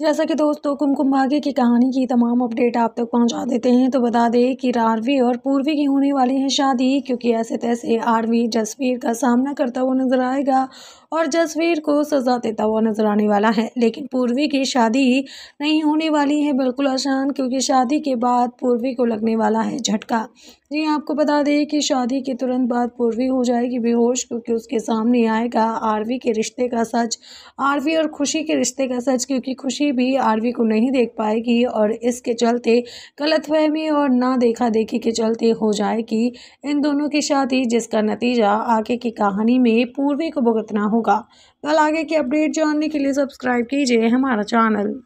जैसा कि दोस्तों कुमकुम भाग्य की कहानी की तमाम अपडेट आप तक तो पहुंचा देते हैं तो बता दें कि रारवी और पूर्वी की होने वाली है शादी क्योंकि ऐसे तैसे आरवी जसवीर का सामना करता हुआ नजर आएगा और जसवीर को सज़ा देता हुआ नजर आने वाला है लेकिन पूर्वी की शादी नहीं होने वाली है बिल्कुल आसान क्योंकि शादी के बाद पूर्वी को लगने वाला है झटका जी आपको बता दें कि शादी के तुरंत बाद पूर्वी हो जाएगी बेहोश क्योंकि उसके सामने आएगा आरवी के रिश्ते का सच आरवी और खुशी के रिश्ते का सच क्योंकि खुशी बच्चे भी आरवी को नहीं देख पाएगी और इसके चलते गलतफहमी और ना देखा देखी के चलते हो जाएगी इन दोनों की शादी जिसका नतीजा आगे की कहानी में पूर्वी को भुगतना होगा कल आगे की अपडेट जानने के लिए सब्सक्राइब कीजिए हमारा चैनल